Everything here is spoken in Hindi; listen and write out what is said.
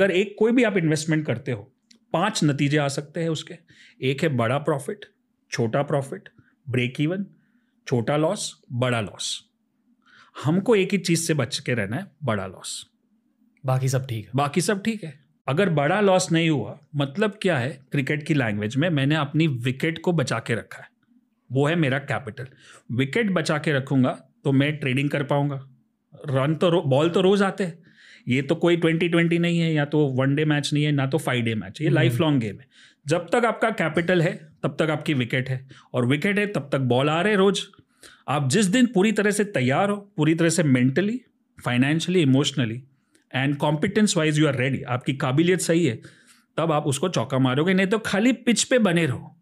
अगर एक कोई भी आप इन्वेस्टमेंट करते हो पांच नतीजे आ सकते हैं उसके एक है बड़ा प्रॉफिट छोटा प्रॉफिट ब्रेक इवन छोटा लॉस बड़ा लॉस हमको एक ही चीज से बच के रहना है बड़ा लॉस बाकी सब ठीक है बाकी सब ठीक है अगर बड़ा लॉस नहीं हुआ मतलब क्या है क्रिकेट की लैंग्वेज में मैंने अपनी विकेट को बचा के रखा है वो है मेरा कैपिटल विकेट बचा के रखूंगा तो मैं ट्रेडिंग कर पाऊंगा रन तो बॉल तो रोज आते हैं ये तो कोई ट्वेंटी ट्वेंटी नहीं है या तो वन डे मैच नहीं है ना तो फाइव डे मैच ये लाइफ लॉन्ग गेम है जब तक आपका कैपिटल है तब तक आपकी विकेट है और विकेट है तब तक बॉल आ रहे रोज आप जिस दिन पूरी तरह से तैयार हो पूरी तरह से mentally financially emotionally and competence wise you are ready आपकी काबिलियत सही है तब आप उसको चौका मारोगे नहीं तो खाली पिच पे बने रहो